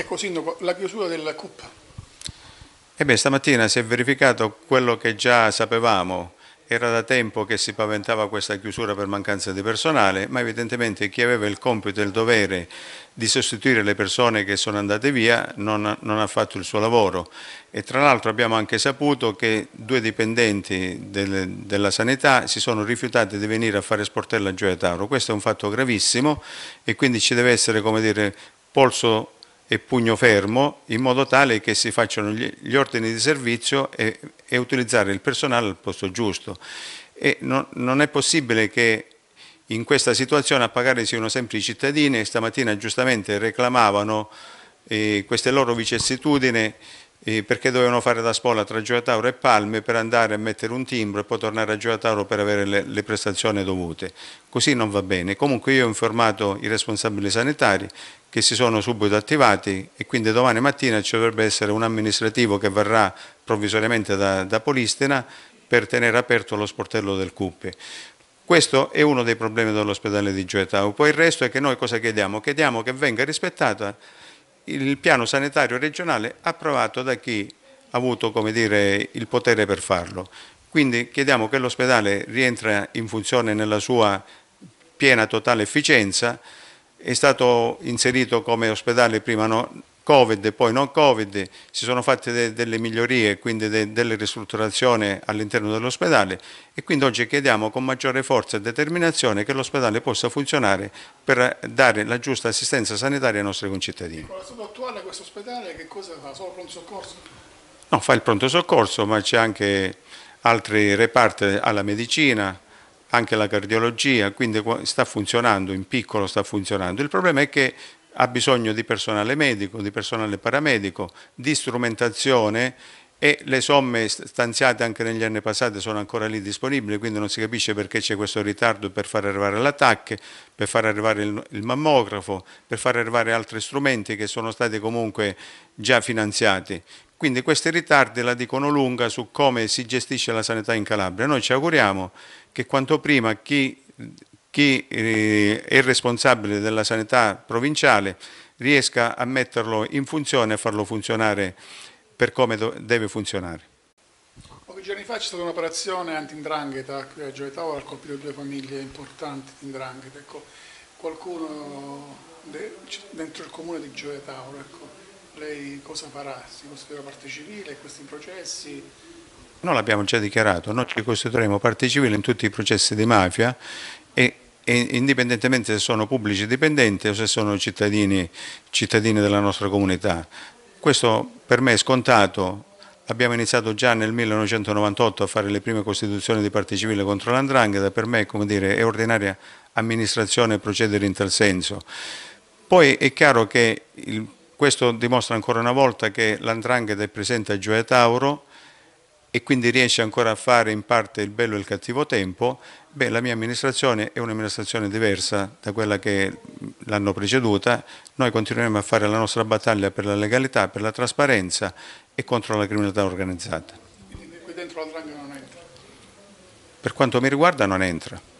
E così la chiusura della CUP. Ebbene, stamattina si è verificato quello che già sapevamo, era da tempo che si paventava questa chiusura per mancanza di personale, ma evidentemente chi aveva il compito e il dovere di sostituire le persone che sono andate via non, non ha fatto il suo lavoro. E tra l'altro abbiamo anche saputo che due dipendenti del, della sanità si sono rifiutati di venire a fare sportello a Gioia Tauro. Questo è un fatto gravissimo e quindi ci deve essere, come dire, polso e pugno fermo in modo tale che si facciano gli, ordini di servizio e, e utilizzare il personale al posto giusto. Non, non è possibile che in questa situazione a pagare siano sempre i cittadini e stamattina giustamente reclamavano eh, queste loro vicissitudini eh, perché dovevano fare da spola tra Gioia Tauro e Palme per andare a mettere un timbro e poi tornare a Gioia Tauro per avere le, le, prestazioni dovute. Così non va bene. Comunque io ho informato i responsabili sanitari che si sono subito attivati e quindi domani mattina ci dovrebbe essere un amministrativo che verrà provvisoriamente da, da Polistena per tenere aperto lo sportello del Cuppe. Questo è uno dei problemi dell'ospedale di Gioia Tauro. Poi il resto è che noi cosa chiediamo? Chiediamo che venga rispettata il piano sanitario regionale approvato da chi ha avuto dire, il potere per farlo. Quindi chiediamo che l'ospedale rientra in funzione nella sua piena totale efficienza, è stato inserito come ospedale prima Covid, e poi non Covid, si sono fatte de delle migliorie, quindi de delle ristrutturazioni all'interno dell'ospedale e quindi oggi chiediamo con maggiore forza e determinazione che l'ospedale possa funzionare per dare la giusta assistenza sanitaria ai nostri concittadini. Con ecco, la sua attuale questo ospedale che cosa fa? Solo pronto soccorso? No, fa il pronto soccorso, ma c'è anche altri reparti alla medicina, anche la cardiologia, quindi sta funzionando, in piccolo sta funzionando. Il problema è che ha bisogno di personale medico, di personale paramedico, di strumentazione e le somme stanziate anche negli anni passati sono ancora lì disponibili, quindi non si capisce perché c'è questo ritardo per far arrivare l'attacco, per far arrivare il, il, mammografo, per far arrivare altri strumenti che sono stati comunque già finanziati. Quindi questi ritardi la dicono lunga su come si gestisce la sanità in Calabria. Noi ci auguriamo che quanto prima chi chi eh, è responsabile della sanità provinciale riesca a metterlo in funzione e a farlo funzionare per come deve funzionare. Pochi giorni fa c'è stata un'operazione anti-indrangheta qui eh, a Gioia Tavola, ha colpito due famiglie importanti di indrangheta. Ecco, qualcuno de dentro il comune di Gioia Tavola, ecco, lei cosa farà? Si costituirà parte civile in questi processi? Noi l'abbiamo già dichiarato, noi ci costituiremo parte civile in tutti i processi di mafia e, e indipendentemente se sono pubblici dipendenti o se sono cittadini, cittadini della nostra comunità. Questo per me è scontato, Abbiamo iniziato già nel 1998 a fare le prime costituzioni di parte civile contro l'andrangheta, per me dire, è ordinaria amministrazione procedere in tal senso. Poi è chiaro che il, questo dimostra ancora una volta che l'andrangheta è presente a Gioia Tauro e quindi riesce ancora a fare in parte il bello e il cattivo tempo Beh, la mia amministrazione è un'amministrazione diversa da quella che l'hanno preceduta. Noi continueremo a fare la nostra battaglia per la legalità, per la trasparenza e contro la criminalità organizzata. Quindi qui dentro la non entra? Per quanto mi riguarda non entra.